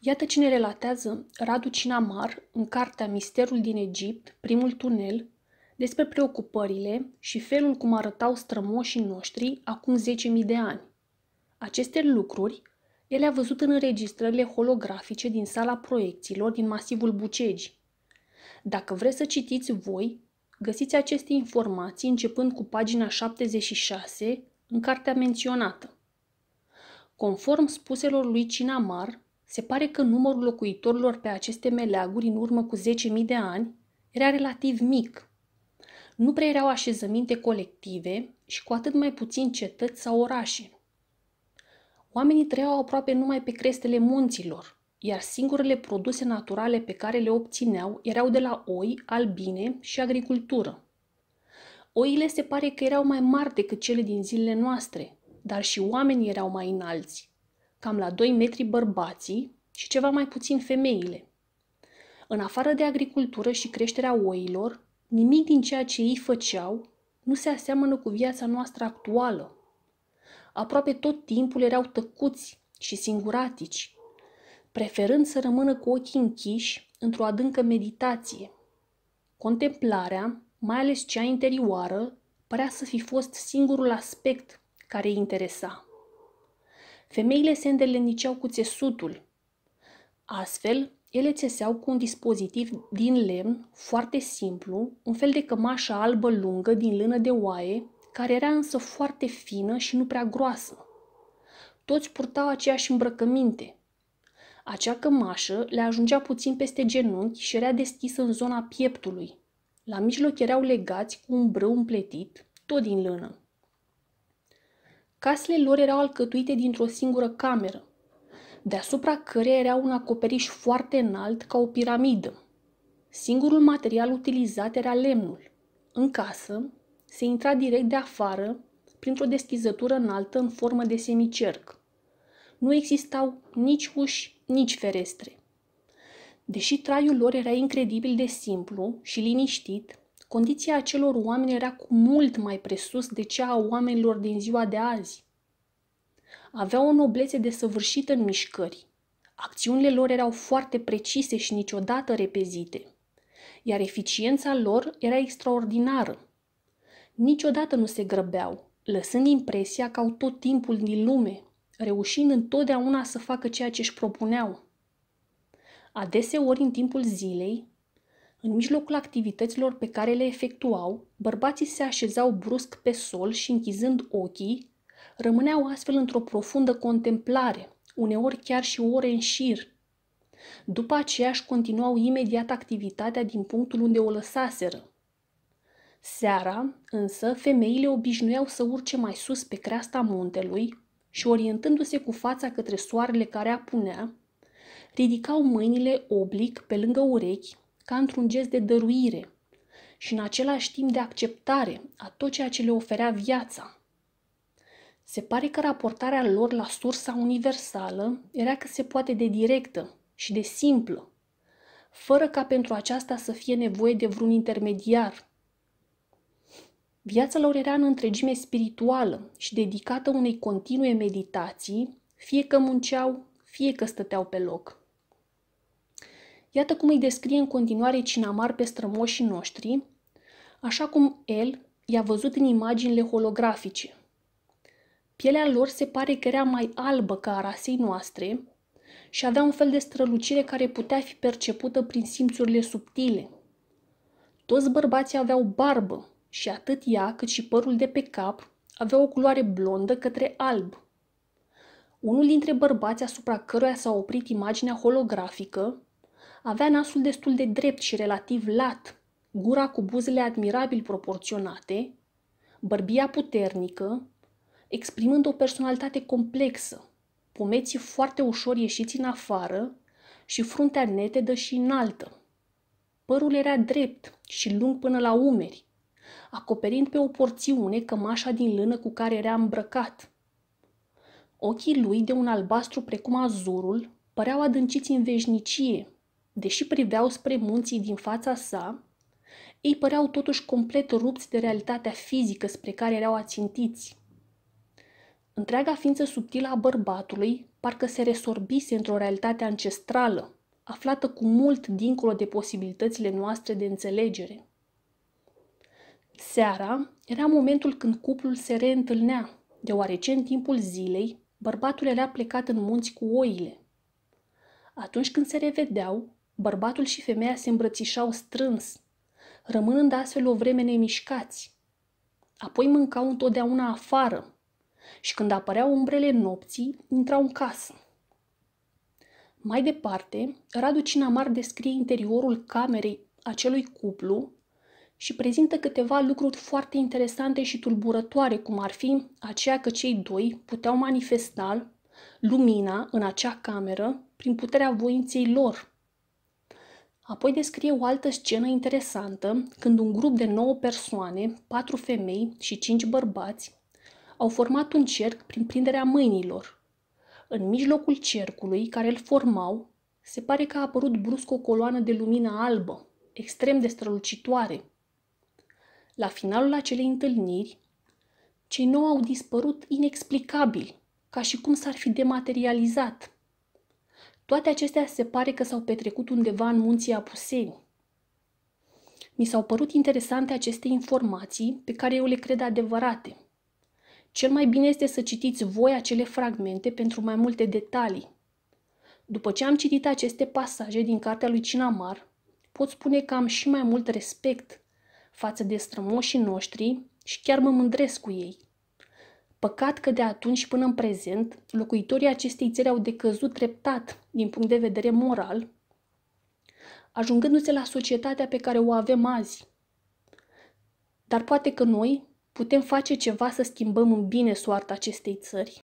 Iată cine relatează Radu Cinamar în cartea Misterul din Egipt, primul tunel, despre preocupările și felul cum arătau strămoșii noștri acum 10.000 de ani. Aceste lucruri el a văzut în înregistrările holografice din sala proiecțiilor din masivul Bucegi. Dacă vreți să citiți voi, găsiți aceste informații începând cu pagina 76 în cartea menționată. Conform spuselor lui Cinamar, se pare că numărul locuitorilor pe aceste meleaguri în urmă cu 10.000 de ani era relativ mic. Nu prea erau așezăminte colective și cu atât mai puțin cetăți sau orașe. Oamenii trăiau aproape numai pe crestele munților, iar singurele produse naturale pe care le obțineau erau de la oi, albine și agricultură. Oile se pare că erau mai mari decât cele din zilele noastre, dar și oamenii erau mai înalți, cam la 2 metri bărbații și ceva mai puțin femeile. În afară de agricultură și creșterea oilor, nimic din ceea ce ei făceau nu se aseamănă cu viața noastră actuală. Aproape tot timpul erau tăcuți și singuratici, preferând să rămână cu ochii închiși într-o adâncă meditație. Contemplarea, mai ales cea interioară, părea să fi fost singurul aspect care îi interesa. Femeile se îndeleniceau cu țesutul. Astfel, ele țeseau cu un dispozitiv din lemn foarte simplu, un fel de cămașă albă lungă din lână de oaie, care era însă foarte fină și nu prea groasă. Toți purtau aceeași îmbrăcăminte. Acea cămașă le ajungea puțin peste genunchi și era deschisă în zona pieptului. La mijloc erau legați cu un brâu împletit, tot din lână. Casele lor erau alcătuite dintr-o singură cameră, deasupra căreia era un acoperiș foarte înalt ca o piramidă. Singurul material utilizat era lemnul. În casă se intra direct de afară printr-o deschizătură înaltă în formă de semicerc. Nu existau nici uși, nici ferestre. Deși traiul lor era incredibil de simplu și liniștit, Condiția acelor oameni era cu mult mai presus de cea a oamenilor din ziua de azi. Aveau o noblețe desăvârșită în mișcări. Acțiunile lor erau foarte precise și niciodată repezite, iar eficiența lor era extraordinară. Niciodată nu se grăbeau, lăsând impresia că au tot timpul din lume, reușind întotdeauna să facă ceea ce își propuneau. Adeseori, în timpul zilei, în mijlocul activităților pe care le efectuau, bărbații se așezau brusc pe sol și închizând ochii, rămâneau astfel într-o profundă contemplare, uneori chiar și ore în șir. După aceea își continuau imediat activitatea din punctul unde o lăsaseră. Seara, însă, femeile obișnuiau să urce mai sus pe creasta muntelui și, orientându-se cu fața către soarele care apunea, ridicau mâinile oblic pe lângă urechi ca într-un gest de dăruire și în același timp de acceptare a tot ceea ce le oferea viața. Se pare că raportarea lor la sursa universală era că se poate de directă și de simplă, fără ca pentru aceasta să fie nevoie de vreun intermediar. Viața lor era în întregime spirituală și dedicată unei continue meditații, fie că munceau, fie că stăteau pe loc. Iată cum îi descrie în continuare Cinamar pe strămoșii noștri, așa cum el i-a văzut în imaginile holografice. Pielea lor se pare că era mai albă ca a rasei noastre și avea un fel de strălucire care putea fi percepută prin simțurile subtile. Toți bărbații aveau barbă și atât ea cât și părul de pe cap avea o culoare blondă către alb. Unul dintre bărbați asupra căruia s-a oprit imaginea holografică avea nasul destul de drept și relativ lat, gura cu buzele admirabil proporționate, bărbia puternică, exprimând o personalitate complexă, pomeții foarte ușor ieșiți în afară și fruntea netedă și înaltă. Părul era drept și lung până la umeri, acoperind pe o porțiune cămașa din lână cu care era îmbrăcat. Ochii lui, de un albastru precum azurul, păreau adânciți în veșnicie, deși priveau spre munții din fața sa, ei păreau totuși complet rupți de realitatea fizică spre care erau ațintiți. Întreaga ființă subtilă a bărbatului parcă se resorbise într-o realitate ancestrală, aflată cu mult dincolo de posibilitățile noastre de înțelegere. Seara era momentul când cuplul se reîntâlnea, deoarece în timpul zilei bărbatul era plecat în munți cu oile. Atunci când se revedeau, Bărbatul și femeia se îmbrățișau strâns, rămânând astfel o vreme nemișcați. Apoi mâncau întotdeauna afară și când apăreau umbrele nopții, intrau în casă. Mai departe, Radu Cinamar descrie interiorul camerei acelui cuplu și prezintă câteva lucruri foarte interesante și tulburătoare, cum ar fi aceea că cei doi puteau manifesta lumina în acea cameră prin puterea voinței lor, Apoi descrie o altă scenă interesantă, când un grup de 9 persoane, 4 femei și 5 bărbați, au format un cerc prin prinderea mâinilor. În mijlocul cercului care îl formau, se pare că a apărut brusc o coloană de lumină albă, extrem de strălucitoare. La finalul acelei întâlniri, cei nou au dispărut inexplicabil, ca și cum s-ar fi dematerializat – toate acestea se pare că s-au petrecut undeva în munții Apuseni. Mi s-au părut interesante aceste informații pe care eu le cred adevărate. Cel mai bine este să citiți voi acele fragmente pentru mai multe detalii. După ce am citit aceste pasaje din cartea lui Cinamar, pot spune că am și mai mult respect față de strămoșii noștri și chiar mă mândresc cu ei. Păcat că de atunci și până în prezent, locuitorii acestei țări au decăzut treptat din punct de vedere moral, ajungându-se la societatea pe care o avem azi. Dar poate că noi putem face ceva să schimbăm în bine soarta acestei țări.